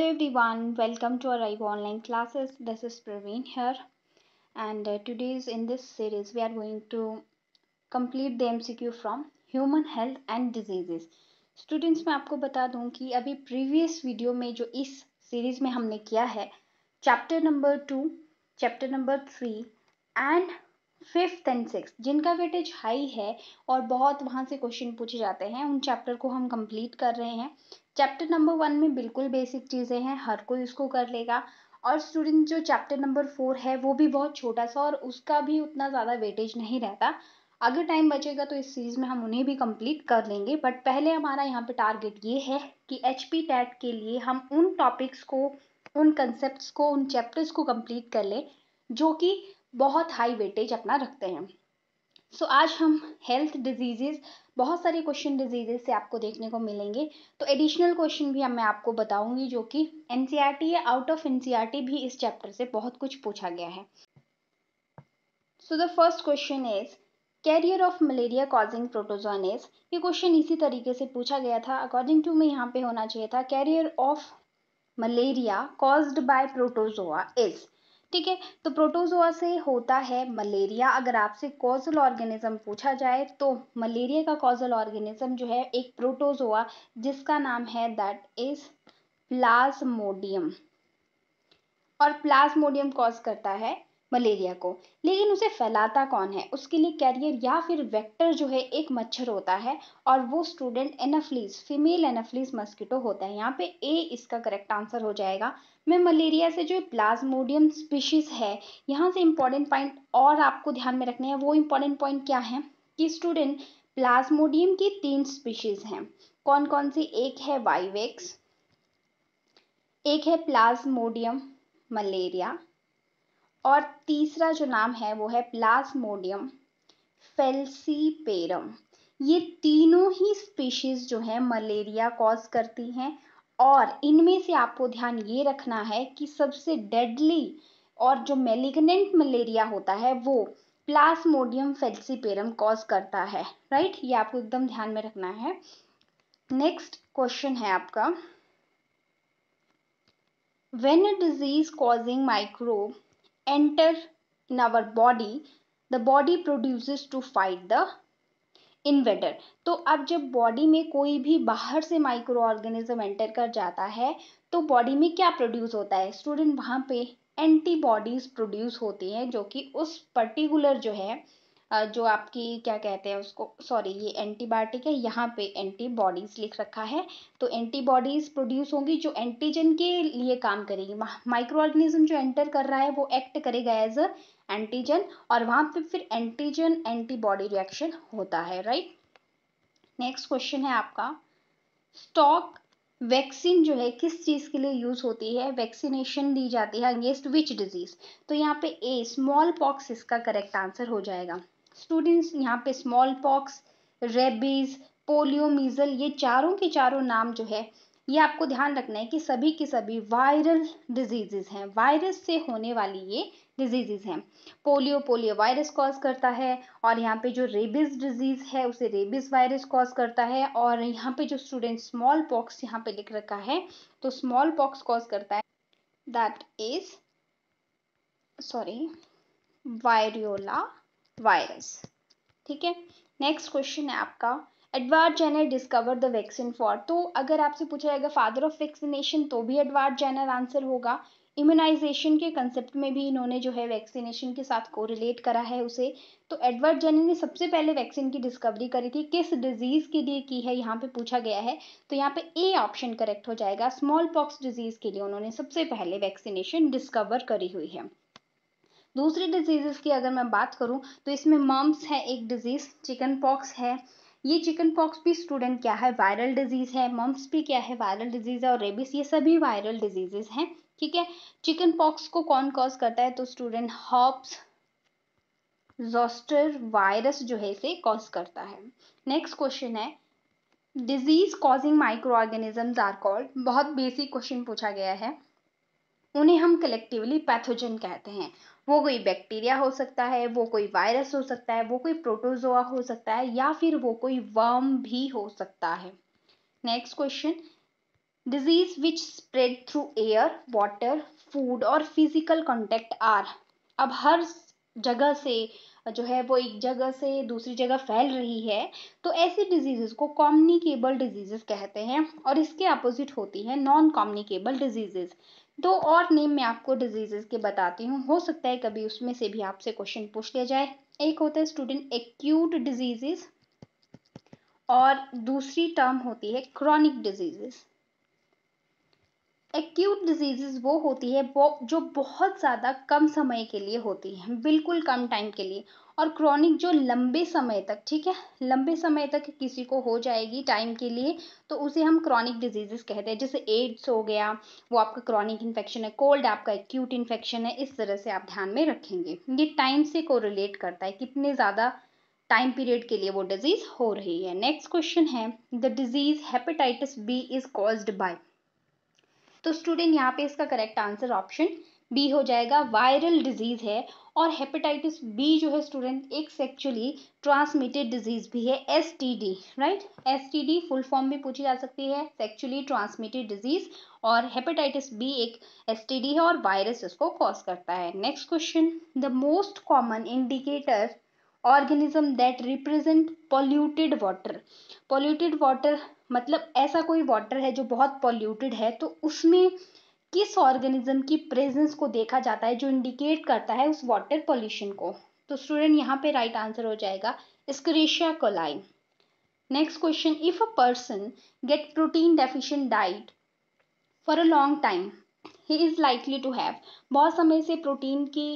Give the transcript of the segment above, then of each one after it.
hello everyone welcome to our IVE online classes this is Praveen here and uh, today's in this series we are going to complete the MCQ from human health and diseases students मैं आपको बता दूं कि अभी previous video में जो इस series में हमने किया है chapter number two chapter number three and fifth and six जिनका वेटेज हाई है और बहुत वहाँ से क्वेश्चन पूछे जाते हैं उन चैप्टर को हम कंप्लीट कर रहे हैं चैप्टर नंबर वन में बिल्कुल बेसिक चीज़ें हैं हर कोई उसको कर लेगा और स्टूडेंट जो चैप्टर नंबर फोर है वो भी बहुत छोटा सा और उसका भी उतना ज़्यादा वेटेज नहीं रहता अगर टाइम बचेगा तो इस सीरीज़ में हम उन्हें भी कंप्लीट कर लेंगे बट पहले हमारा यहाँ पे टारगेट ये है कि एच पी टैट के लिए हम उन टॉपिक्स को उन कंसेप्ट को उन चैप्टर्स को कंप्लीट कर लें जो कि बहुत हाई वेटेज अपना रखते हैं सो so, आज हम हेल्थ डिजीजेज बहुत सारे क्वेश्चन डिजीजेज से आपको देखने को मिलेंगे तो एडिशनल क्वेश्चन भी मैं आपको बताऊंगी जो कि एन e या आउट ऑफ एन भी इस चैप्टर से बहुत कुछ पूछा गया है so the first question is carrier of malaria causing protozoan is ये क्वेश्चन इसी तरीके से पूछा गया था अकॉर्डिंग टू में यहाँ पे होना चाहिए था carrier of malaria caused by protozoa is ठीक है तो प्रोटोजोआ से होता है मलेरिया अगर आपसे कॉजल ऑर्गेनिज्म पूछा जाए तो मलेरिया का कॉजल ऑर्गेनिज्म जो है एक प्रोटोजोआ जिसका नाम है दैट इज प्लाज्मोडियम और प्लाज्मोडियम कॉज करता है मलेरिया को लेकिन उसे फैलाता कौन है उसके लिए कैरियर या फिर वेक्टर जो है एक मच्छर होता है और वो student anopheles female anopheles mosquito होता है यहाँ पे ए इसका करेक्ट आंसर हो जाएगा मैं मलेरिया से जो प्लाज्मोडियम स्पीशीज़ है यहाँ से इम्पॉर्टेंट पॉइंट और आपको ध्यान में रखने हैं वो इम्पॉर्टेंट पॉइंट क्या है कि स्टूडेंट प्लाज्मोडियम की तीन स्पीशीज़ हैं कौन कौन सी एक है वाइवेक्स एक है प्लाज्मोडियम मलेरिया और तीसरा जो नाम है वो है प्लाज्मोडियम फेल्सीपेरम ये तीनों ही स्पीशीज जो है मलेरिया कॉज करती हैं और इनमें से आपको ध्यान ये रखना है कि सबसे डेडली और जो मेलिग्नेंट मलेरिया होता है वो प्लास्मोडियम फेल्सीपेरम कॉज करता है राइट ये आपको एकदम ध्यान में रखना है नेक्स्ट क्वेश्चन है आपका when disease causing causing enter in our body the body produces to fight the invader तो अब जब बॉडी में कोई भी बाहर से माइक्रो ऑर्गेनिज्म एंटर कर जाता है तो बॉडी में क्या प्रोड्यूस होता है स्टूडेंट वहाँ पे एंटीबॉडीज प्रोड्यूस होती हैं जो कि उस पर्टिकुलर जो है जो आपकी क्या कहते हैं उसको सॉरी ये एंटीबायोटिक है यहाँ पे एंटीबॉडीज़ लिख रखा है तो एंटीबॉडीज़ प्रोड्यूस होंगी जो एंटीजन के लिए काम करेगी माइक्रो ऑर्गेनिज्म जो एंटर कर रहा है वो एक्ट करेगा एज अ एंटीजन और वहाँ पे फिर एंटीजन एंटीबॉडी रिएक्शन होता है राइट नेक्स्ट क्वेश्चन है आपका स्टॉक वैक्सीन जो है किस चीज़ के लिए यूज़ होती है वैक्सीनेशन दी जाती है अगेंस्ट विच डिजीज़ तो यहाँ पे ए स्मॉल पॉक्स इसका करेक्ट आंसर हो जाएगा स्टूडेंट्स यहाँ पे small pox rabies polio measle ये चारों के चारों नाम जो है ये आपको ध्यान रखना है कि सभी के सभी वायरल डिजीजेज हैं वायरस से होने वाली ये डिजीजेज हैं पोलियो पोलियो वायरस कॉज करता है और यहाँ पे जो रेबीज डिजीज है उसे रेबीज वायरस कॉज करता है और यहाँ पे जो स्टूडेंट स्मॉल पॉक्स यहाँ पे लिख रखा है तो स्मॉल पॉक्स कॉज करता है that is sorry variola virus ठीक है नेक्स्ट क्वेश्चन है आपका Edward Jenner discover the vaccine for तो अगर आपसे पूछा जाएगा फादर ऑफ वैक्सीनेशन तो भी एडवार्ड जेनर आंसर होगा इम्यूनाइजेशन के कंसेप्ट में भी इन्होंने जो है वैक्सीनेशन के साथ कोरिलेट करा है उसे तो एडवर्ड जेनर ने सबसे पहले वैक्सीन की डिस्कवरी करी थी किस डिजीज़ के लिए की है यहाँ पे पूछा गया है तो यहाँ पे ए ऑप्शन करेक्ट हो जाएगा स्मॉल पॉक्स डिजीज़ के लिए उन्होंने सबसे पहले वैक्सीनेशन डिस्कवर करी हुई है दूसरी डिजीज़ की अगर मैं बात करूँ तो इसमें मम्स है एक डिज़ीज़ चिकन पॉक्स है ये चिकन पॉक्स भी स्टूडेंट क्या है वायरल डिजीज़ है मम्स भी क्या है वायरल डिजीज़ है और रेबिस ये सभी वायरल डिजीज़ हैं ठीक है चिकन पॉक्स को कौन कॉज करता है तो स्टूडेंट हॉप्स जोस्टर वायरस जो है इसे कॉज करता है नेक्स्ट क्वेश्चन है disease causing micro organisms are called बहुत बेसिक क्वेश्चन पूछा गया है उन्हें हम कलेक्टिवली पैथोजन कहते हैं वो कोई बैक्टीरिया हो सकता है वो कोई वायरस हो सकता है वो कोई प्रोटोजोआ हो सकता है या फिर वो कोई वर्म भी हो सकता है next question disease which spread through air water food और फिजिकल कॉन्टेक्ट आर अब हर जगह से जो है वो एक जगह से दूसरी जगह फैल रही है तो ऐसी डिजीजेस को कॉम्युनिकेबल डिजीजेस कहते हैं और इसके अपोजिट होती है नॉन कॉम्युनिकेबल डिजीजेस दो और नेम मैं आपको डिजीजेस के बताती हूँ हो सकता है कभी उसमें से भी आपसे क्वेश्चन पूछ लिया जाए एक होता है स्टूडेंट एक्यूट डिजीजेस और दूसरी टर्म होती है क्रॉनिक डिजीजेस एक्यूट डिजीजेस वो होती है वो जो बहुत ज़्यादा कम समय के लिए होती है बिल्कुल कम टाइम के लिए और क्रॉनिक जो लंबे समय तक ठीक है लंबे समय तक किसी को हो जाएगी टाइम के लिए तो उसे हम क्रॉनिक डिजीजेस कहते हैं जैसे एड्स हो गया वो आपका क्रॉनिक इन्फेक्शन है कोल्ड आपका एक्यूट इन्फेक्शन है इस तरह से आप ध्यान में रखेंगे ये टाइम से कोरिलेट करता है कितने ज़्यादा टाइम पीरियड के लिए वो डिजीज़ हो रही है नेक्स्ट क्वेश्चन है the disease hepatitis B is caused by तो स्टूडेंट यहाँ पे इसका करेक्ट आंसर ऑप्शन बी हो जाएगा वायरल डिजीज़ है और हेपेटाइटिस बी जो है स्टूडेंट एक सेक्चुअली ट्रांसमिटेड डिजीज़ भी है S T D right S T D full form भी पूछी जा सकती है सेक्चुअली ट्रांसमिटेड डिजीज़ और हेपेटाइटिस बी एक एस टी डी है और वायरस इसको कॉज करता है next question the most common indicator organism that represent polluted water polluted water मतलब ऐसा कोई वाटर है जो बहुत पॉल्यूटेड है तो उसमें किस ऑर्गेनिज्म की प्रेजेंस को देखा जाता है जो इंडिकेट करता है उस वाटर पॉल्यूशन को तो स्टूडेंट यहाँ पे राइट right आंसर हो जाएगा Escherichia coli next question if a person get protein deficient diet for a long time he is likely to have बहुत समय से प्रोटीन की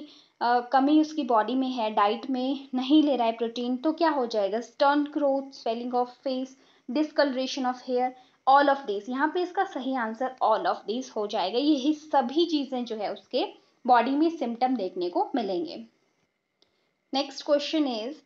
आ, कमी उसकी बॉडी में है डाइट में नहीं ले रहा है प्रोटीन तो क्या हो जाएगा stunted growth swelling of face discoloration of hair all of this यहाँ पे इसका सही आंसर ऑल ऑफ दिस हो जाएगा यही सभी चीज़ें जो है उसके बॉडी में सिम्टम देखने को मिलेंगे next question is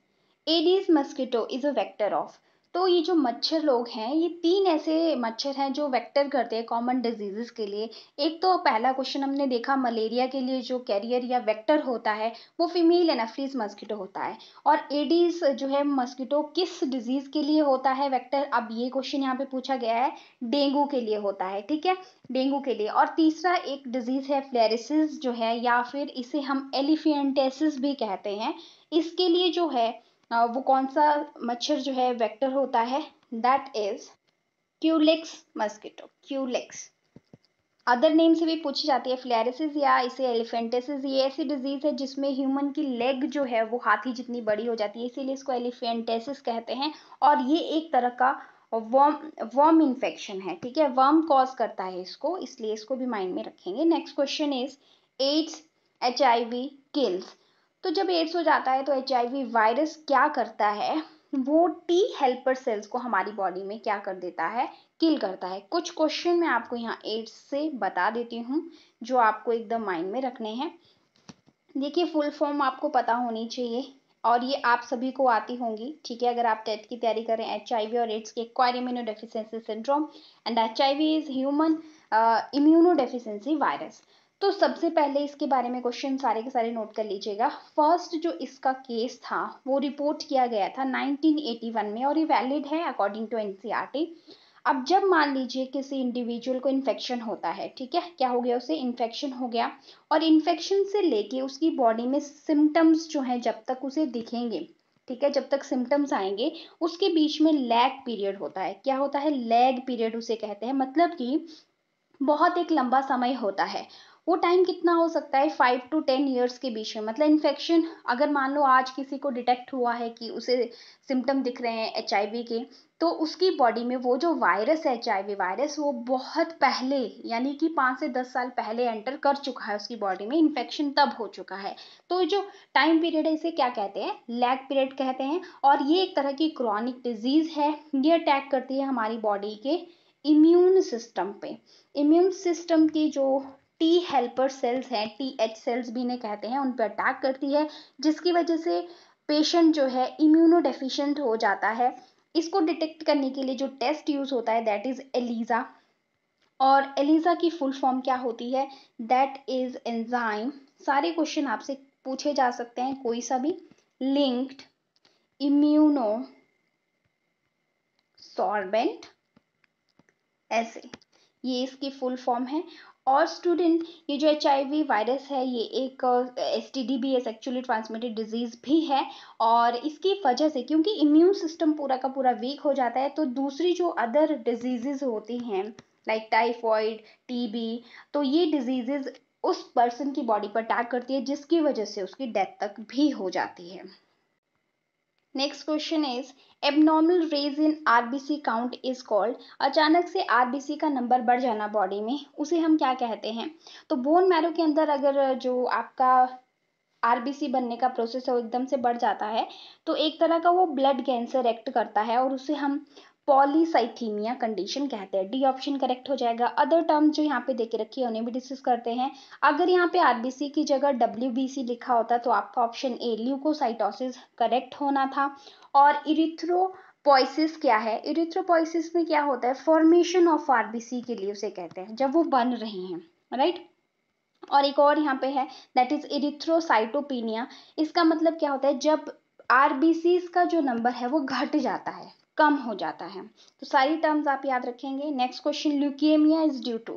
Aedes mosquito is a vector of तो ये जो मच्छर लोग हैं ये तीन ऐसे मच्छर हैं जो वेक्टर करते हैं कॉमन डिजीजेस के लिए एक तो पहला क्वेश्चन हमने देखा मलेरिया के लिए जो कैरियर या वेक्टर होता है वो फीमेल एनाफ्रीज मस्कीटो होता है और एडीज जो है मस्कीटो किस डिजीज़ के लिए होता है वेक्टर अब ये क्वेश्चन यहाँ पे पूछा गया है डेंगू के लिए होता है ठीक है डेंगू के लिए और तीसरा एक डिजीज़ है फ्लैरिसिस जो है या फिर इसे हम एलिफियंटेसिस भी कहते हैं इसके लिए जो है वो कौन सा मच्छर जो है वेक्टर होता है that is Culex mosquito Culex other name से भी पूछी जाती है फ्लैरिसिस या इसे एलिफेंटेसिस ये ऐसी डिजीज़ है जिसमें ह्यूमन की लेग जो है वो हाथी जितनी बड़ी हो जाती है इसीलिए इसको एलिफेंटेसिस कहते हैं और ये एक तरह का वर्म वर्म इन्फेक्शन है ठीक है वर्म कॉज करता है इसको इसलिए इसको भी माइंड में रखेंगे next question is AIDS H I V kills तो जब एड्स हो जाता है तो एच वायरस क्या करता है वो टी हेल्पर सेल्स को हमारी बॉडी में क्या कर देता है किल करता है कुछ क्वेश्चन मैं आपको यहाँ एड्स से बता देती हूँ जो आपको एकदम माइंड में रखने हैं देखिए फुल फॉर्म आपको पता होनी चाहिए और ये आप सभी को आती होंगी ठीक है अगर आप टेट की तैयारी करें एच और एड्स के acquire syndrome and H I V is human immuno virus तो सबसे पहले इसके बारे में क्वेश्चन सारे के सारे नोट कर लीजिएगा फर्स्ट जो इसका केस था वो रिपोर्ट किया गया था 1981 में और ये वैलिड है अकॉर्डिंग टू एनसीआर अब जब मान लीजिए किसी इंडिविजुअल को इन्फेक्शन होता है ठीक है क्या हो गया उसे इन्फेक्शन हो गया और इन्फेक्शन से लेके उसकी बॉडी में सिम्टम्स जो हैं जब तक उसे दिखेंगे ठीक है जब तक सिम्टम्स आएंगे उसके बीच में लैग पीरियड होता है क्या होता है लैग पीरियड उसे कहते हैं मतलब कि बहुत एक लंबा समय होता है वो टाइम कितना हो सकता है फाइव टू टेन ईयर्स के बीच में मतलब इन्फेक्शन अगर मान लो आज किसी को डिटेक्ट हुआ है कि उसे सिम्टम दिख रहे हैं एच के तो उसकी बॉडी में वो जो वायरस है एच वायरस वो बहुत पहले यानी कि पाँच से दस साल पहले एंटर कर चुका है उसकी बॉडी में इन्फेक्शन तब हो चुका है तो जो टाइम पीरियड है इसे क्या कहते हैं लैग पीरियड कहते हैं और ये एक तरह की क्रॉनिक डिजीज़ है ये अटैक करती है हमारी बॉडी के इम्यून सिस्टम पे इम्यून सिस्टम की जो टी हेल्पर सेल्स हैं टी एच सेल्स भी इन्हें कहते हैं उन पर अटैक करती है जिसकी वजह से पेशेंट जो है इम्यूनो डेफिशिएंट हो जाता है इसको डिटेक्ट करने के लिए जो टेस्ट यूज़ होता है दैट इज़ एलिज़ा और एलिज़ा की फुल फॉर्म क्या होती है दैट इज़ एंजाइम सारे क्वेश्चन आपसे पूछे जा सकते हैं कोई सा भी लिंक्ड इम्यूनो सॉर्बेंट ऐसे ये इसकी फुल फॉर्म है और स्टूडेंट ये जो एच वायरस है ये एक एस uh, भी है एक्चुअली ट्रांसमिटेड डिजीज़ भी है और इसकी वजह से क्योंकि इम्यून सिस्टम पूरा का पूरा वीक हो जाता है तो दूसरी जो अदर डिजीज़ होती हैं लाइक टाइफॉइड टीबी तो ये डिजीज़ उस पर्सन की बॉडी पर अटैक करती है जिसकी वजह से उसकी डेथ तक भी हो जाती है next question is abnormal raise in RBC count is called अचानक से आरबीसी का नंबर बढ़ जाना बॉडी में उसे हम क्या कहते हैं तो बोन मैरो के अंदर अगर जो आपका आरबीसी बनने का प्रोसेस है वो एकदम से बढ़ जाता है तो एक तरह का वो ब्लड कैंसर एक्ट करता है और उसे हम पॉलीसाइथीमिया कंडीशन कहते हैं डी ऑप्शन करेक्ट हो जाएगा अदर टर्म जो यहाँ पे देके रखी है उन्हें भी डिस्कस करते हैं अगर यहाँ पे आरबीसी की जगह डब्ल्यू लिखा होता तो आपका ऑप्शन ए ल्यूकोसाइटोसिस करेक्ट होना था और इरिथ्रो पॉइसिस क्या है इरिथ्रोपोइसिस में क्या होता है फॉर्मेशन ऑफ आरबीसी के लिए उसे कहते हैं जब वो बन रहे हैं राइट और एक और यहाँ पे है दैट इज इरिथ्रोसाइटोपिनिया इसका मतलब क्या होता है जब आरबीसी का जो नंबर है वो घट जाता है कम हो जाता है तो सारी टर्म्स आप याद रखेंगे next question leukemia is due to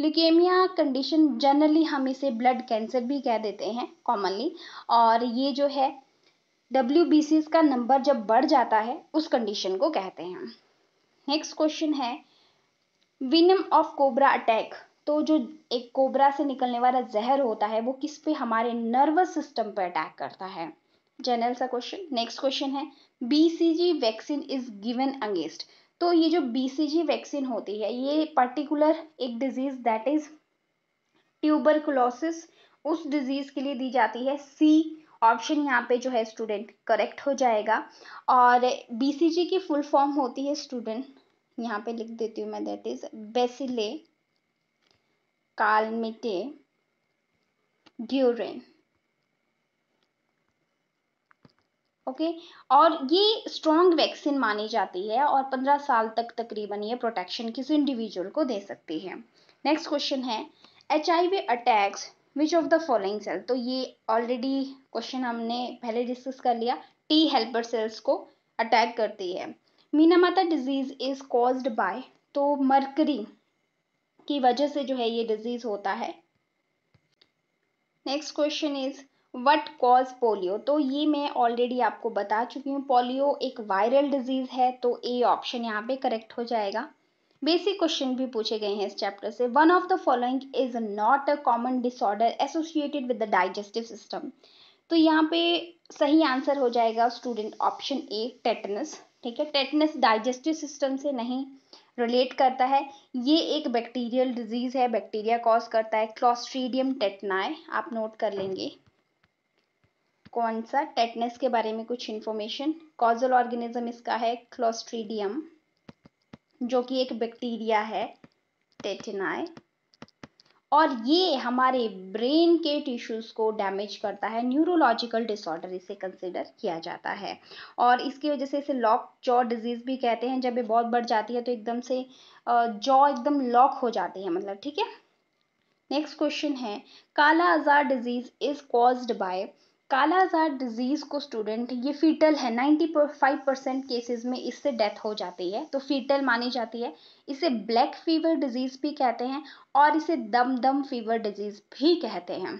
leukemia condition generally हम इसे ब्लड कैंसर भी कह देते हैं कॉमनली और ये जो है डब्ल्यू का नंबर जब बढ़ जाता है उस कंडीशन को कहते हैं नेक्स्ट क्वेश्चन है विनम ऑफ कोबरा अटैक तो जो एक कोबरा से निकलने वाला जहर होता है वो किस पे हमारे नर्वस सिस्टम पे अटैक करता है जनरल सा क्वेश्चन नेक्स्ट क्वेश्चन है BCG vaccine is given against तो ये जो बीसीजी वैक्सीन होती है ये पर्टिकुलर एक डिजीज दैट इज ट्यूबरकुलोसिस उस डिजीज के लिए दी जाती है सी ऑप्शन यहाँ पे जो है स्टूडेंट करेक्ट हो जाएगा और बीसीजी की फुल फॉर्म होती है स्टूडेंट यहाँ पे लिख देती हूँ मैं that is bacille Calmette Guerin okay और ये स्ट्रॉन्ग वैक्सीन मानी जाती है और पंद्रह साल तक तकरीबन ये प्रोटेक्शन किसी इंडिविजुअल को दे सकती है नेक्स्ट क्वेश्चन है H attacks which of the following cell तो ये ऑलरेडी क्वेश्चन हमने पहले डिस्कस कर लिया टी हेल्पर सेल्स को अटैक करती है Minamata disease is caused by तो मरकरी की वजह से जो है ये डिजीज होता है next question is what cause polio तो ये मैं ऑलरेडी आपको बता चुकी हूँ पोलियो एक वायरल डिजीज़ है तो ए ऑप्शन यहाँ पे करेक्ट हो जाएगा बेसिक क्वेश्चन भी पूछे गए हैं इस चैप्टर से one of the following is not a common disorder associated with the digestive system तो यहाँ पे सही आंसर हो जाएगा स्टूडेंट ऑप्शन ए टेटनस ठीक है टेटनस डाइजेस्टिव सिस्टम से नहीं रिलेट करता है ये एक बैक्टीरियल डिजीज़ है बैक्टीरिया कॉज करता है क्लॉस्ट्रीडियम टेटनाए आप नोट कर लेंगे कौन सा टेटनेस के बारे में कुछ इन्फॉर्मेशन कॉजल ऑर्गेनिज्म इसका है क्लोस्ट्रीडियम जो कि एक बैक्टीरिया है टेटनाए और ये हमारे ब्रेन के टिश्यूज़ को डैमेज करता है न्यूरोलॉजिकल डिसऑर्डर इसे कंसिडर किया जाता है और इसकी वजह से इसे लॉक जॉ डिजीज़ भी कहते हैं जब ये बहुत बढ़ जाती है तो एकदम से जॉ एकदम लॉक हो जाती है मतलब ठीक है नेक्स्ट क्वेश्चन है kala azar disease is caused by kala azar disease को स्टूडेंट ये फीटल है फाइव परसेंट केसेज में इससे डेथ हो जाती है तो फीटल मानी जाती है इसे ब्लैक फीवर डिजीज़ भी कहते हैं और इसे दम दम फीवर डिजीज़ भी कहते हैं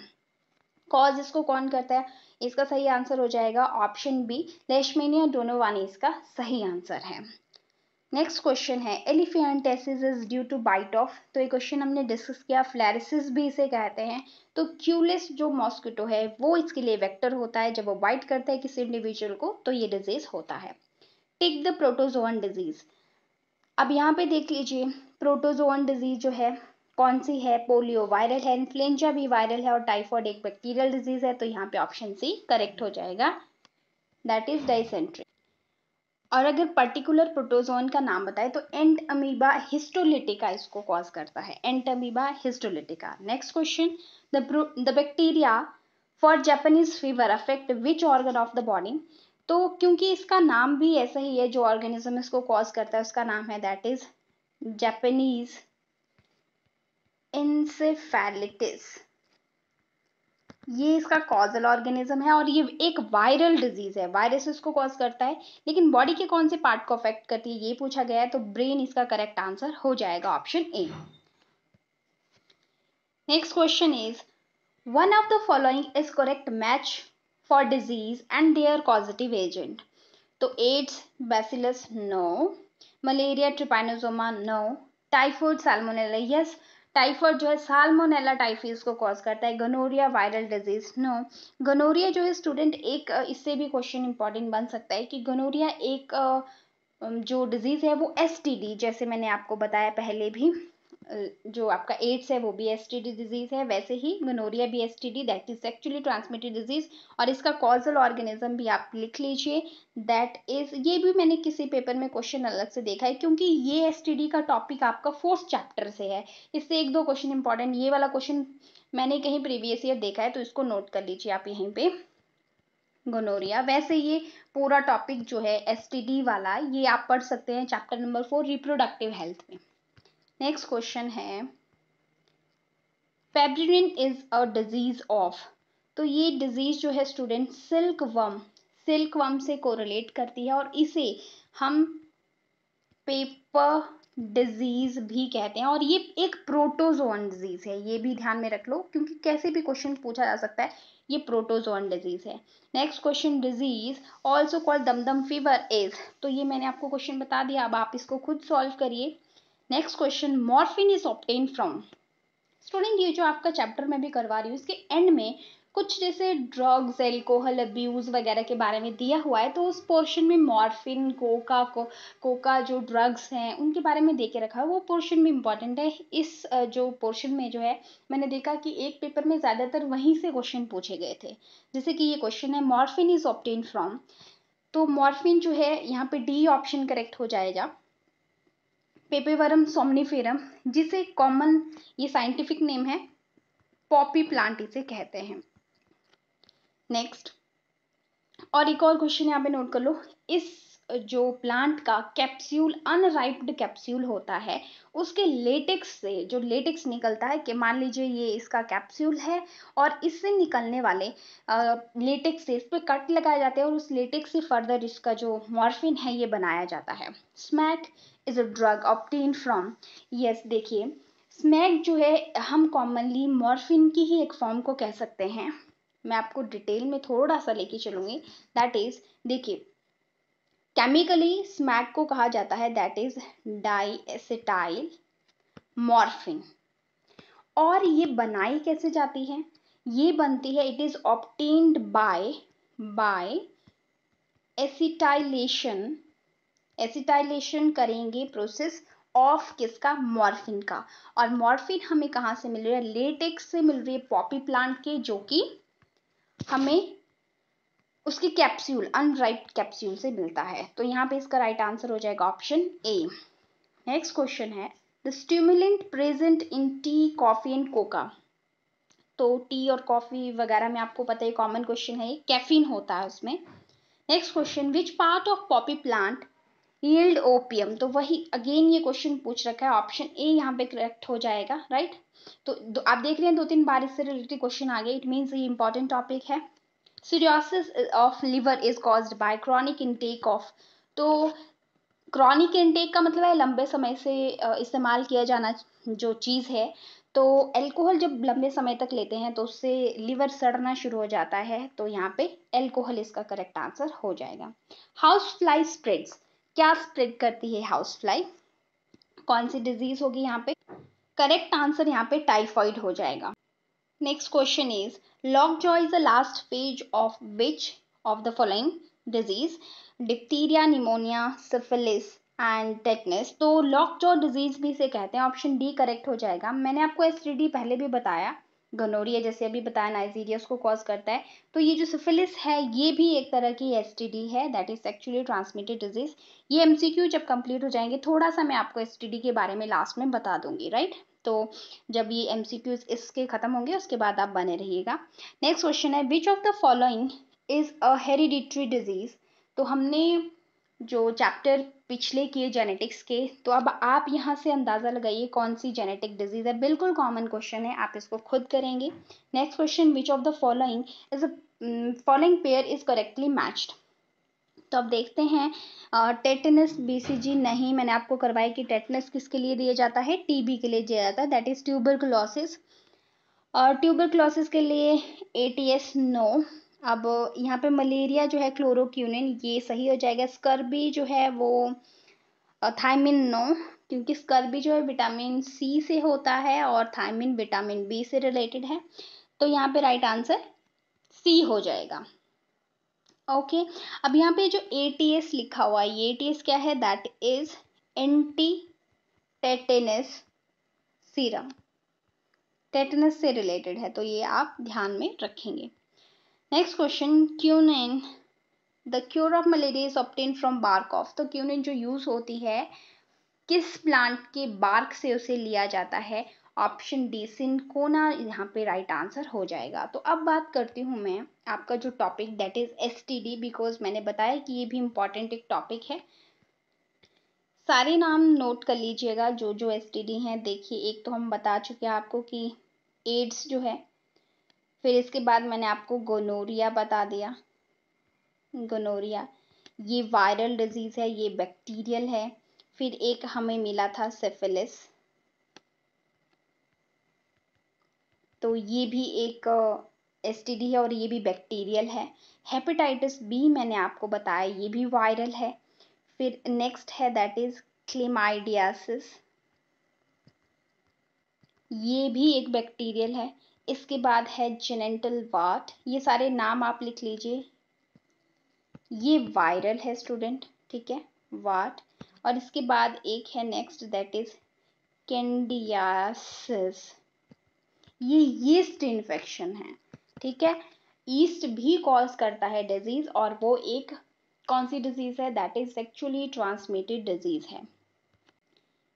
कॉज इसको कौन करता है इसका सही आंसर हो जाएगा ऑप्शन बी लेशमेनिया डोनोवानी इसका सही आंसर है नेक्स्ट क्वेश्चन है elephantiasis is due to bite of तो ये क्वेश्चन हमने डिस्कस किया फ्लैरिसिस भी इसे कहते हैं तो क्यूलेस जो मॉस्किटो है वो इसके लिए वेक्टर होता है जब वो बाइट करता है किसी इंडिविजुअल को तो ये डिजीज होता है टेक द प्रोटोजोअन डिजीज अब यहाँ पे देख लीजिए प्रोटोजोअन डिजीज जो है कौन सी है पोलियो वायरल है इन्फ्लुएंजा भी वायरल है और टाइफॉइड एक बैक्टीरियल डिजीज है तो यहाँ पे ऑप्शन सी करेक्ट हो जाएगा दैट इज डाइसेंट्री और अगर पर्टिकुलर प्रोटोजोन का नाम बताए तो एंट अमीबा हिस्टोलिटिका इसको कॉज करता है entamoeba histolytica next question the bacteria for Japanese fever affect which organ of the body तो क्योंकि इसका नाम भी ऐसा ही है जो ऑर्गेनिज्म इसको कॉज करता है उसका नाम है दैट इज जैपनीज इंसेफेलिटिस ये इसका कॉजल ऑर्गेनिज्म है और ये एक वायरल डिजीज है वायरस इसको कॉज करता है लेकिन बॉडी के कौन से पार्ट को अफेक्ट करती है ये पूछा गया है तो ब्रेन इसका करेक्ट आंसर हो जाएगा option A next question is one of the following is correct match for disease and their causative agent तो AIDS bacillus no malaria trypanosoma no typhoid salmonella yes yes, typhoid जो है salmonella typhi को cause करता है gonorrhoea viral disease no gonorrhoea जो है student एक इससे भी क्वेश्चन इंपॉर्टेंट बन सकता है कि गनोरिया एक जो डिजीज़ है वो एस जैसे मैंने आपको बताया पहले भी जो आपका एड्स है वो भी एस टी डी डिजीज़ है वैसे ही गनोरिया बी S T D that is actually transmitted disease और इसका कॉजल ऑर्गेनिज्म भी आप लिख लीजिए दैट इज ये भी मैंने किसी पेपर में क्वेश्चन अलग से देखा है क्योंकि ये एस टी डी का टॉपिक आपका फोर्थ चैप्टर से है इससे एक दो क्वेश्चन इंपॉर्टेंट ये वाला क्वेश्चन मैंने कहीं प्रीवियस ईयर देखा है तो इसको नोट कर लीजिए आप यहीं पर गोनोरिया वैसे ये पूरा टॉपिक जो है एस वाला ये आप पढ़ सकते हैं chapter number four reproductive health में नेक्स्ट क्वेश्चन है pebrine is a disease of तो ये डिजीज जो है स्टूडेंट सिल्क वम सिल्क वम से कोरिलेट करती है और इसे हम पेपर डिजीज भी कहते हैं और ये एक प्रोटोजोन डिजीज है ये भी ध्यान में रख लो क्योंकि कैसे भी क्वेश्चन पूछा जा सकता है ये प्रोटोजोन डिजीज है next question disease also call dumdum fever is तो ये मैंने आपको क्वेश्चन बता दिया अब आप इसको खुद सॉल्व करिए next question morphine is obtained from student ये जो आपका चैप्टर में भी करवा रही हूँ इसके एंड में कुछ जैसे ड्रग्स एल्कोहल अब्यूज़ वगैरह के बारे में दिया हुआ है तो उस पोर्शन में मॉर्फिन कोका को कोका जो ड्रग्स हैं उनके बारे में दे के रखा है वो पोर्शन भी इम्पॉर्टेंट है इस जो पोर्शन में जो है मैंने देखा कि एक पेपर में ज़्यादातर वहीं से क्वेश्चन पूछे गए थे जैसे कि ये क्वेश्चन है मॉर्फिन इज़ ऑप्टेन फ्रॉम तो मॉर्फिन जो है यहाँ पे डी ऑप्शन करेक्ट हो जाएगा पेपेवरम सोमनीफेरम जिसे कॉमन ये साइंटिफिक नेम है पॉपी प्लांट इसे कहते हैं नेक्स्ट और एक और क्वेश्चन यहाँ पे नोट कर लो इस जो प्लांट का कैप्स्यूल अनराइप्ड कैप्स्यूल होता है उसके लेटेक्स से जो लेटेक्स निकलता है कि मान लीजिए ये इसका कैप्स्यूल है और इससे निकलने वाले लेटेक्स से इस पर कट लगाए जाते हैं और उस लेटेक्स से फर्दर इसका जो मॉर्फिन है ये बनाया जाता है smack is a drug obtained from yes देखिए स्मैक जो है हम कॉमनली मॉर्फिन की ही एक फॉर्म को कह सकते हैं मैं आपको डिटेल में थोड़ा सा लेके चलूंगी दैट इज देखिए केमिकली स्मैक को कहा जाता है दैट इज डाइसिटाइल मॉर्फिन और ये बनाई कैसे जाती है ये बनती है it is obtained by by acetylation acetylation करेंगे प्रोसेस ऑफ किसका मॉर्फिन का और मॉर्फिन हमें कहाँ से मिल रही है लेटेक्स से मिल रही है पॉपी प्लांट के जो कि हमें उसकी कैप्सूल अनराइप कैप्सूल से मिलता है तो यहाँ पे इसका राइट आंसर हो जाएगा ऑप्शन ए नेक्स्ट क्वेश्चन है the stimulant present in tea coffee and coca तो टी और कॉफी वगैरह में आपको पता है कॉमन क्वेश्चन है कैफीन होता है उसमें next question which part of poppy plant yield opium तो वही अगेन ये क्वेश्चन पूछ रखा है ऑप्शन ए यहाँ पे करेक्ट हो जाएगा राइट तो आप देख रहे हैं दो तीन बार इससे रिलेटेड क्वेश्चन आ गए इट मीन्स ये इंपॉर्टेंट टॉपिक है cirrhosis of liver is cause by chronic intake of तो क्रॉनिक इनटेक का मतलब है लंबे समय से इस्तेमाल किया जाना जो चीज़ है तो अल्कोहल जब लंबे समय तक लेते हैं तो उससे लीवर सड़ना शुरू हो जाता है तो यहाँ पे अल्कोहल इसका करेक्ट आंसर हो जाएगा हाउस फ्लाई स्प्रेड्स क्या स्प्रेड करती है हाउस फ्लाई कौन सी डिजीज होगी यहाँ पे करेक्ट आंसर यहाँ पे टाइफॉइड हो जाएगा next question is lock jaw is the last phase of which of the following disease diphtheria pneumonia syphilis and tetanus तो लॉक जॉ डिजीज भी इसे कहते हैं ऑप्शन डी करेक्ट हो जाएगा मैंने आपको एस पहले भी बताया गनोरिया जैसे अभी बताया नाइजीरिया उसको कॉज करता है तो ये जो सिफिलिस है ये भी एक तरह की एस है that is actually transmitted disease ये एम जब कंप्लीट हो जाएंगे थोड़ा सा मैं आपको एस के बारे में लास्ट में बता दूंगी राइट तो जब ये एम इसके खत्म होंगे उसके बाद आप बने रहिएगा नेक्स्ट क्वेश्चन है which of the following is a hereditary disease तो हमने जो चैप्टर पिछले किए जेनेटिक्स के तो अब आप यहाँ से अंदाज़ा लगाइए कौन सी जेनेटिक डिजीज़ है बिल्कुल कॉमन क्वेश्चन है आप इसको खुद करेंगे next question which of the following is following pair is correctly matched तो अब देखते हैं टेटनस बीसीजी नहीं मैंने आपको करवाया कि टेटनस किसके लिए दिया जाता है टीबी के लिए दिया जाता है दैट इज़ ट्यूबर क्लॉसिस और ट्यूबर के लिए ए टी एस नो अब यहाँ पे मलेरिया जो है क्लोरोक्यूनिन ये सही हो जाएगा स्कर्बी जो है वो थायमिन नो क्योंकि स्कर्बी जो है विटामिन सी से होता है और थायमिन विटामिन बी से रिलेटेड है तो यहाँ पे राइट आंसर सी हो जाएगा ओके okay. अब यहाँ पे जो ए टी एस लिखा हुआ है ये टी एस क्या है that is anti tetanus serum tetanus से रिलेटेड है तो ये आप ध्यान में रखेंगे next question quinine the cure of malaria is obtained from bark of तो क्यूनिन जो यूज़ होती है किस प्लांट के बार्क से उसे लिया जाता है ऑप्शन डी सिंकोना यहाँ पे राइट right आंसर हो जाएगा तो अब बात करती हूँ मैं आपका जो topic that is S T D because मैंने बताया कि ये भी इम्पॉर्टेंट एक टॉपिक है सारे नाम नोट कर लीजिएगा जो जो एस टी डी हैं देखिए एक तो हम बता चुके हैं आपको कि एड्स जो है फिर इसके बाद मैंने आपको गोनोरिया बता दिया गोनोरिया ये वायरल डिजीज़ है ये बैक्टीरियल है फिर एक हमें मिला था सेफिलिस तो ये भी एक एस है और ये भी बैक्टीरियल है हेपेटाइटिस बी मैंने आपको बताया ये भी वायरल है फिर नेक्स्ट है दैट इज़ क्लेमाइडियासिस ये भी एक बैक्टीरियल है इसके बाद है जेनेटल वाट ये सारे नाम आप लिख लीजिए ये वायरल है स्टूडेंट ठीक है वाट और इसके बाद एक है नेक्स्ट दैट इज कैंडियासिस ये यीस्ट इन्फेक्शन है ठीक है ईस्ट भी कॉज करता है डिजीज और वो एक कौन सी डिजीज है that is actually transmitted disease है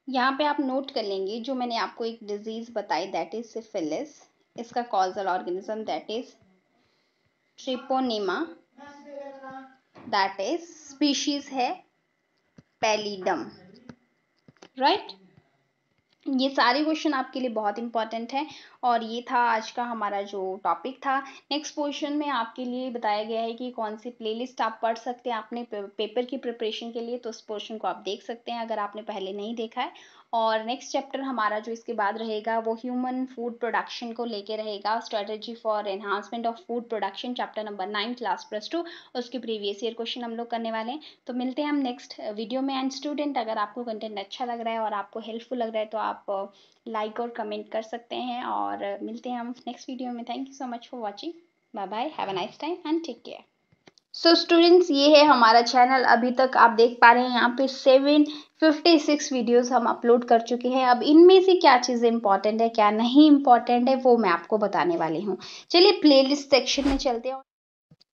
यहाँ पे आप नोट कर लेंगे जो मैंने आपको एक डिजीज बताई दैट इज सिफिलिस इसका causal organism that is treponema that is species है पेलीडम राइट right? ये सारे क्वेश्चन आपके लिए बहुत इंपॉर्टेंट है और ये था आज का हमारा जो टॉपिक था नेक्स्ट क्वेश्चन में आपके लिए बताया गया है कि कौन सी प्लेलिस्ट आप पढ़ सकते हैं अपने पेपर की प्रिपरेशन के लिए तो उस पोर्शन को आप देख सकते हैं अगर आपने पहले नहीं देखा है और नेक्स्ट चैप्टर हमारा जो इसके बाद रहेगा वो ह्यूमन फूड प्रोडक्शन को लेके रहेगा strategy for enhancement of food production chapter number nine class plus two उसके प्रीवियस ईयर क्वेश्चन हम लोग करने वाले हैं तो मिलते हैं हम नेक्स्ट वीडियो में एंड स्टूडेंट अगर आपको कंटेंट अच्छा लग रहा है और आपको हेल्पफुल लग रहा है तो आप लाइक uh, और कमेंट कर सकते हैं और मिलते हैं हम नेक्स्ट वीडियो में thank you so much for watching bye bye have a nice time and take care so so students ये है हमारा चैनल अभी तक आप देख पा रहे हैं यहाँ पे सेवन फिफ्टी सिक्स वीडियोज़ हम अपलोड कर चुके हैं अब इनमें से क्या चीज़ें इंपॉर्टेंट है क्या नहीं इंपॉर्टेंट है वो मैं आपको बताने वाली हूँ चलिए प्लेलिस्ट सेक्शन में चलते हैं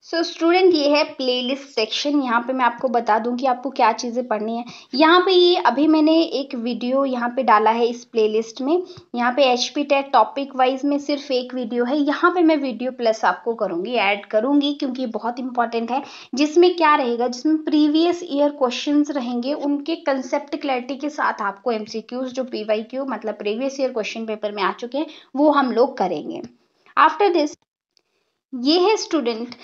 सो so, स्टूडेंट ये है प्लेलिस्ट सेक्शन यहाँ पे मैं आपको बता दूँ कि आपको क्या चीज़ें पढ़नी है यहाँ पे ये अभी मैंने एक वीडियो यहाँ पे डाला है इस प्लेलिस्ट में यहाँ पे H P TET topic wise में सिर्फ एक वीडियो है यहाँ पे मैं वीडियो प्लस आपको करूँगी ऐड करूँगी क्योंकि बहुत इंपॉर्टेंट है जिसमें क्या रहेगा जिसमें प्रीवियस ईयर क्वेश्चन रहेंगे उनके कंसेप्ट क्लैरिटी के साथ आपको एम जो पी मतलब प्रीवियस ईयर क्वेश्चन पेपर में आ चुके हैं वो हम लोग करेंगे आफ्टर दिस ये है स्टूडेंट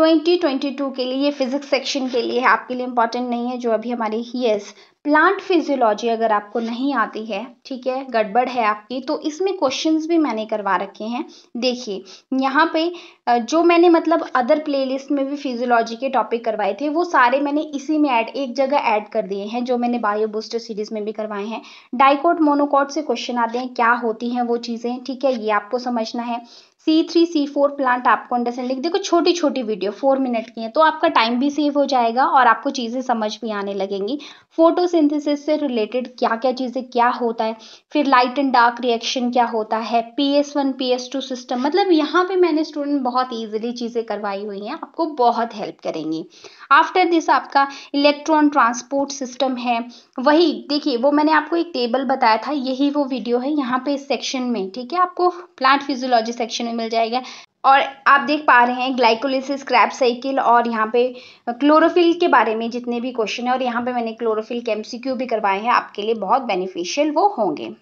2022 के लिए फिजिक्स सेक्शन के लिए है आपके लिए इंपॉर्टेंट नहीं है जो अभी हमारे ही हीएस प्लांट फिजियोलॉजी अगर आपको नहीं आती है ठीक है गड़बड़ है आपकी तो इसमें क्वेश्चंस भी मैंने करवा रखे हैं देखिए यहाँ पे जो मैंने मतलब अदर प्लेलिस्ट में भी फिजियोलॉजी के टॉपिक करवाए थे वो सारे मैंने इसी में ऐड एक जगह ऐड कर दिए हैं जो मैंने बायो बूस्टर सीरीज में भी करवाए हैं डाइकोट मोनोकॉट से क्वेश्चन आते हैं क्या होती हैं वो चीज़ें ठीक है ये आपको समझना है C three C four plant आपको अंडरस्टैंड देखो छोटी छोटी वीडियो फोर मिनट की है तो आपका टाइम भी सेव हो जाएगा और आपको चीज़ें समझ भी आने लगेंगी फोटोसिंथेसिस से रिलेटेड क्या क्या चीज़ें क्या होता है फिर लाइट एंड डार्क रिएक्शन क्या होता है P S one P S two system मतलब यहाँ पे मैंने स्टूडेंट बहुत ईजिली चीज़ें करवाई हुई हैं आपको बहुत हेल्प करेंगी आफ्टर दिस आपका इलेक्ट्रॉन ट्रांसपोर्ट सिस्टम है वही देखिए वो मैंने आपको एक टेबल बताया था यही वो वीडियो है यहाँ पे इस सेक्शन में ठीक है आपको प्लांट फिजियोलॉजी सेक्शन में मिल जाएगा और आप देख पा रहे हैं ग्लाइकोलिसिस क्रैप साइकिल और यहाँ पे क्लोरोफिल के बारे में जितने भी क्वेश्चन है और यहाँ पे मैंने क्लोरोफिल के एमसीक्यू भी करवाए हैं आपके लिए बहुत बेनिफिशियल वो होंगे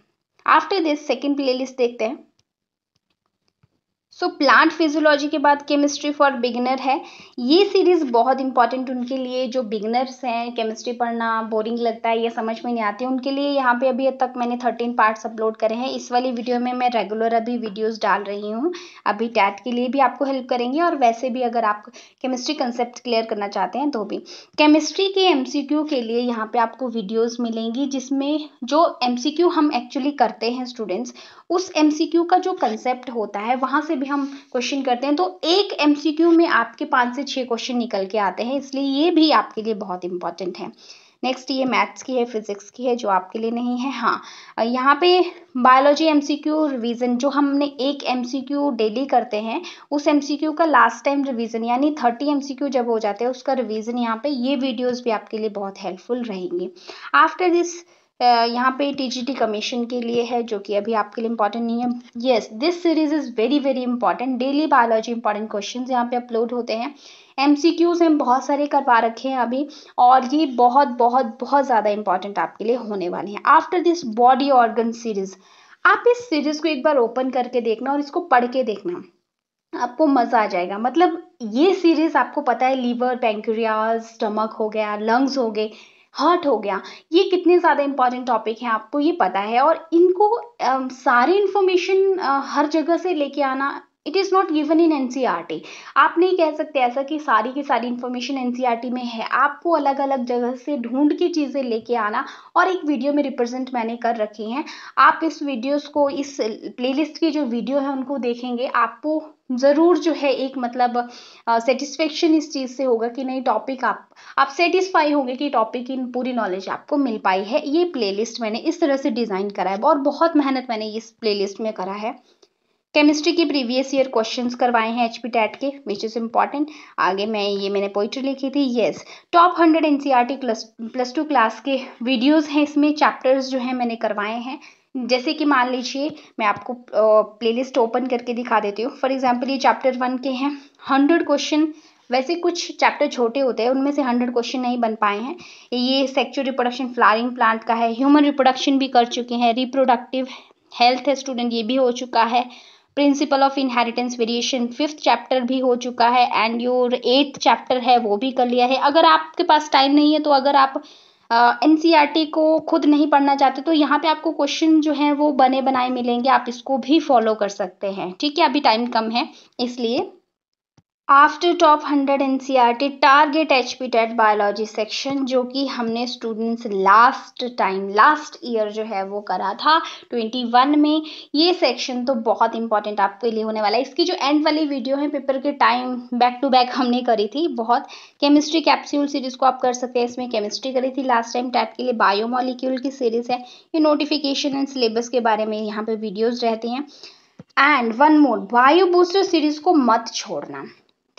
आफ्टर दिस सेकेंड प्लेलिस्ट देखते हैं सो प्लांट फिजियोलॉजी के बाद केमिस्ट्री फॉर बिगनर है ये सीरीज़ बहुत इंपॉर्टेंट उनके लिए जो बिगनर्स हैं केमिस्ट्री पढ़ना बोरिंग लगता है ये समझ में नहीं आती उनके लिए यहाँ पे अभी तक मैंने थर्टीन पार्ट्स अपलोड करे हैं इस वाली वीडियो में मैं रेगुलर अभी वीडियोस डाल रही हूँ अभी टैट के लिए भी आपको हेल्प करेंगे और वैसे भी अगर आप केमिस्ट्री कंसेप्ट क्लियर करना चाहते हैं तो भी केमिस्ट्री के एम के लिए यहाँ पर आपको वीडियोज़ मिलेंगी जिसमें जो एम हम एक्चुअली करते हैं स्टूडेंट्स उस एम का जो कंसेप्ट होता है वहाँ से भी भी हम क्वेश्चन करते हैं तो एक एमसीक्यू में आपके पाँच से छः क्वेश्चन निकल के आते हैं इसलिए ये भी आपके लिए बहुत इंपॉर्टेंट है नेक्स्ट ये मैथ्स की है फिजिक्स की है जो आपके लिए नहीं है हाँ यहाँ पे बायोलॉजी एमसीक्यू रिवीजन जो हमने एक एमसीक्यू डेली करते हैं उस एमसीक्यू का लास्ट टाइम रिवीजन यानी थर्टी एमसीक्यू जब हो जाते हैं उसका रिवीजन यहाँ पे ये वीडियोस भी आपके लिए बहुत हेल्पफुल रहेंगे आफ्टर दिस यहाँ पे टीजीटी कमीशन के लिए है जो कि अभी आपके लिए इंपॉर्टेंट नहीं है yes this series is very very important daily biology important question यहाँ पे अपलोड होते हैं एम सी क्यूज़ हम बहुत सारे करवा रखे हैं अभी और ये बहुत बहुत बहुत ज़्यादा इंपॉर्टेंट आपके लिए होने वाले हैं after this body organ series आप इस सीरीज़ को एक बार ओपन करके देखना और इसको पढ़ के देखना आपको मज़ा आ जाएगा मतलब ये सीरीज़ आपको पता है लीवर पेंक्रियाज स्टमक हो गया लंग्स हो गए हर्ट हो गया ये कितने ज़्यादा इंपॉर्टेंट टॉपिक हैं आपको ये पता है और इनको सारी इन्फॉर्मेशन हर जगह से लेके आना it is not given in an आप नहीं कह सकते ऐसा कि सारी की सारी इन्फॉर्मेशन एन e में है आपको अलग अलग जगह से ढूंढ के चीज़ें लेके आना और एक वीडियो में रिप्रेजेंट मैंने कर रखी हैं आप इस वीडियोस को इस प्लेलिस्ट की जो वीडियो है उनको देखेंगे आपको ज़रूर जो है एक मतलब सेटिस्फेक्शन इस चीज़ से होगा कि नहीं टॉपिक आप आप सेटिस्फाई होंगे कि टॉपिक की पूरी नॉलेज आपको मिल पाई है ये प्लेलिस्ट मैंने इस तरह से डिज़ाइन करा है और बहुत मेहनत मैंने इस प्लेलिस्ट में करा है केमिस्ट्री के प्रीवियस ईयर क्वेश्चंस करवाए हैं एचपी टैट के विच इज़ इम्पॉर्टेंट आगे मैं ये मैंने पोइट्री लिखी थी yes top hundred NCERT plus two class के वीडियोज़ हैं इसमें चैप्टर्स जो है मैंने करवाए हैं जैसे कि मान लीजिए मैं आपको प्लेलिस्ट ओपन करके दिखा देती हूँ फॉर एग्जाम्पल ये चैप्टर वन के हैं हंड्रेड क्वेश्चन वैसे कुछ चैप्टर छोटे होते हैं उनमें से हंड्रेड क्वेश्चन नहीं बन पाए हैं ये सेक्चुअल रिप्रोडक्शन फ्लावरिंग प्लांट का है ह्यूमन रिप्रोडक्शन भी कर चुके हैं रिप्रोडक्टिव हेल्थ है स्टूडेंट ये भी हो चुका है principle of inheritance variation fifth chapter भी हो चुका है एंड योर एट्थ चैप्टर है वो भी कर लिया है अगर आपके पास टाइम नहीं है तो अगर आप एन e को खुद नहीं पढ़ना चाहते तो यहाँ पे आपको क्वेश्चन जो है वो बने बनाए मिलेंगे आप इसको भी फॉलो कर सकते हैं ठीक है अभी टाइम कम है इसलिए after top hundred N C R T target H P TET biology section जो कि हमने students last time last year जो है वो करा था ट्वेंटी वन में ये सेक्शन तो बहुत इंपॉर्टेंट आपके लिए होने वाला है इसकी जो एंड वाली वीडियो है पेपर के टाइम बैक टू बैक हमने करी थी बहुत केमिस्ट्री कैप्स्यूल सीरीज को आप कर सकते हैं इसमें केमिस्ट्री करी थी लास्ट टाइम टैट के लिए बायोमोलिक्यूल की सीरीज है ये नोटिफिकेशन एंड सिलेबस के बारे में यहाँ पे वीडियोज रहती हैं and one more bio booster series को मत छोड़ना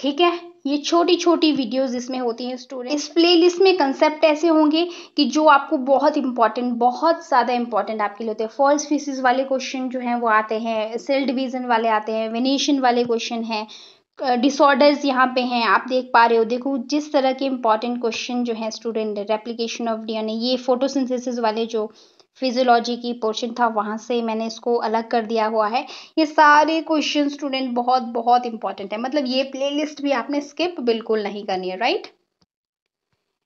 ठीक है ये छोटी छोटी वीडियोस इसमें होती हैं स्टोरी इस प्लेलिस्ट में कंसेप्ट ऐसे होंगे कि जो आपको बहुत इंपॉर्टेंट बहुत ज़्यादा इंपॉर्टेंट आपके लिए होते हैं फॉल्स फीसिस वाले क्वेश्चन जो हैं वो आते हैं सेल डिवीजन वाले आते हैं वेनेशन वाले क्वेश्चन हैं डिसऑर्डर्स यहाँ पे हैं आप देख पा रहे हो देखो जिस तरह के इंपॉर्टेंट क्वेश्चन जो हैं स्टूडेंट रेप्लीकेशन ऑफ डी ये फोटोसिंथेसिस वाले जो फिजियोलॉजी की पोर्शन था वहाँ से मैंने इसको अलग कर दिया हुआ है ये सारे क्वेश्चन स्टूडेंट बहुत बहुत इंपॉर्टेंट है मतलब ये प्लेलिस्ट भी आपने स्किप बिल्कुल नहीं करनी है right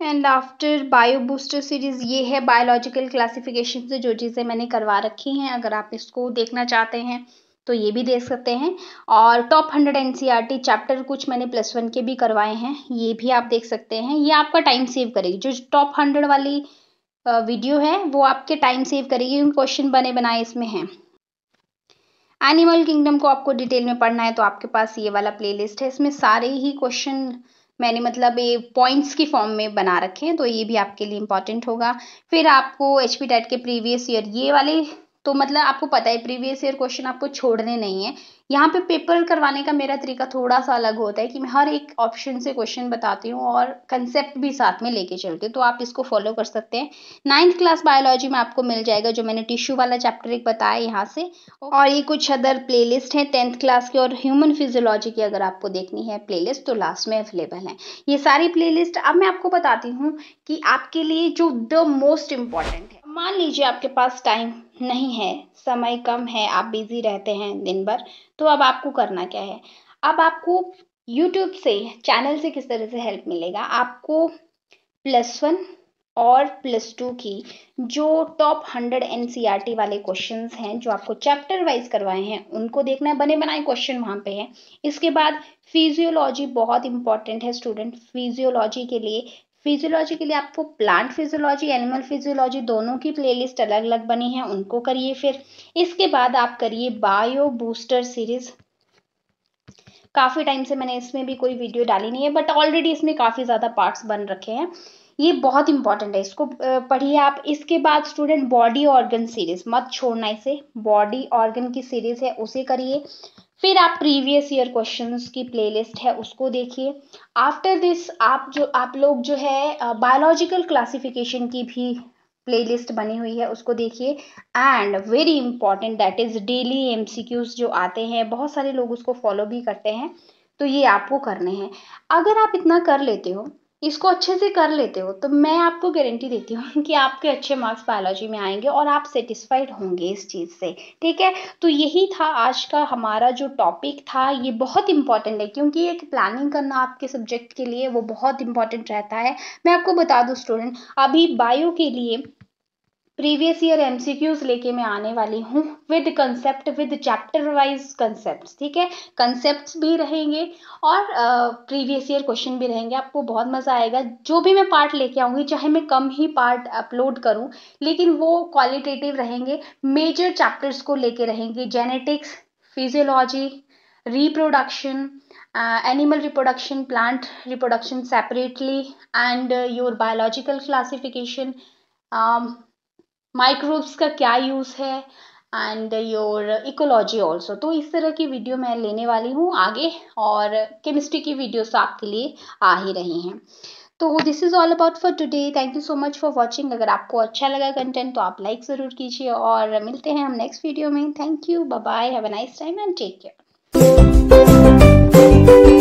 and after bio booster series ये है बायोलॉजिकल क्लासिफिकेशन से जो चीज़ें मैंने करवा रखी हैं अगर आप इसको देखना चाहते हैं तो ये भी देख सकते हैं और टॉप हंड्रेड एन चैप्टर कुछ मैंने प्लस वन के भी करवाए हैं ये भी आप देख सकते हैं ये आपका टाइम सेव करेगी जो टॉप हंड्रेड वाली वीडियो है वो आपके टाइम सेव करेगी क्योंकि क्वेश्चन बने बनाए इसमें हैं एनिमल किंगडम को आपको डिटेल में पढ़ना है तो आपके पास ये वाला प्लेलिस्ट है इसमें सारे ही क्वेश्चन मैंने मतलब ये पॉइंट्स की फॉर्म में बना रखे हैं तो ये भी आपके लिए इम्पॉर्टेंट होगा फिर आपको एच पी के प्रीवियस ईयर ये वाले तो मतलब आपको पता है प्रीवियस ईयर क्वेश्चन आपको छोड़ने नहीं है यहाँ पे पेपर करवाने का मेरा तरीका थोड़ा सा अलग होता है कि मैं हर एक ऑप्शन से क्वेश्चन बताती हूँ और कंसेप्ट भी साथ में लेके चलती हूँ तो आप इसको फॉलो कर सकते हैं नाइन्थ क्लास बायोलॉजी में आपको मिल जाएगा जो मैंने टिश्यू वाला चैप्टर एक बताया यहाँ से और ये कुछ अदर प्ले लिस्ट है टेंथ क्लास की और ह्यूमन फिजियोलॉजी की अगर आपको देखनी है लिस्ट तो लास्ट में अवेलेबल है ये सारी लिस्ट अब मैं आपको बताती हूँ कि आपके लिए जो द मोस्ट इम्पॉर्टेंट है मान लीजिए आपके पास टाइम नहीं है समय कम है आप बिज़ी रहते हैं दिन भर तो अब आपको करना क्या है अब आपको यूट्यूब से चैनल से किस तरह से हेल्प मिलेगा आपको प्लस वन और प्लस टू की जो टॉप हंड्रेड एन वाले क्वेश्चन हैं जो आपको चैप्टर वाइज करवाए हैं उनको देखना है बने बनाए क्वेश्चन वहाँ पे है इसके बाद फिजियोलॉजी बहुत इंपॉर्टेंट है स्टूडेंट फिजियोलॉजी के लिए फिजियोलॉजी के लिए आपको प्लांट फिजियोलॉजी एनिमल फिजियोलॉजी दोनों की प्लेलिस्ट अलग अलग बनी है उनको करिए फिर इसके बाद आप करिए बायो बूस्टर सीरीज काफ़ी टाइम से मैंने इसमें भी कोई वीडियो डाली नहीं है बट ऑलरेडी इसमें काफ़ी ज़्यादा पार्ट्स बन रखे हैं ये बहुत इंपॉर्टेंट है इसको पढ़िए आप इसके बाद स्टूडेंट बॉडी ऑर्गन सीरीज मत छोड़ना इसे बॉडी ऑर्गन की सीरीज है उसे करिए फिर आप प्रीवियस ईयर क्वेश्चंस की प्लेलिस्ट है उसको देखिए आफ्टर दिस आप जो आप लोग जो है बायोलॉजिकल क्लासिफिकेशन की भी प्लेलिस्ट बनी हुई है उसको देखिए and very important that is daily MCQs जो आते हैं बहुत सारे लोग उसको फॉलो भी करते हैं तो ये आपको करने हैं अगर आप इतना कर लेते हो इसको अच्छे से कर लेते हो तो मैं आपको गारंटी देती हूँ कि आपके अच्छे मार्क्स बायोलॉजी में आएंगे और आप सेटिस्फाइड होंगे इस चीज़ से ठीक है तो यही था आज का हमारा जो टॉपिक था ये बहुत इंपॉर्टेंट है क्योंकि एक प्लानिंग करना आपके सब्जेक्ट के लिए वो बहुत इंपॉर्टेंट रहता है मैं आपको बता दूँ स्टूडेंट अभी बायो के लिए प्रीवियस ईयर एमसीक्यूज लेके मैं आने वाली हूँ with concept with chapter wise concept ठीक है कंसेप्ट भी रहेंगे और प्रीवियस ईयर क्वेश्चन भी रहेंगे आपको बहुत मज़ा आएगा जो भी मैं पार्ट लेके आऊंगी चाहे मैं कम ही पार्ट अपलोड करूँ लेकिन वो क्वालिटेटिव रहेंगे मेजर चैप्टर्स को लेके रहेंगे genetics physiology reproduction animal reproduction plant reproduction separately and your biological classification microbes का क्या यूज़ है एंड योर इकोलॉजी ऑल्सो तो इस तरह की वीडियो मैं लेने वाली हूँ आगे और केमिस्ट्री की वीडियोस तो आपके लिए आ ही रही हैं तो this is all about for today thank you so much for watching अगर आपको अच्छा लगा कंटेंट तो आप लाइक ज़रूर कीजिए और मिलते हैं हम नेक्स्ट वीडियो में thank you bye have a nice time and take care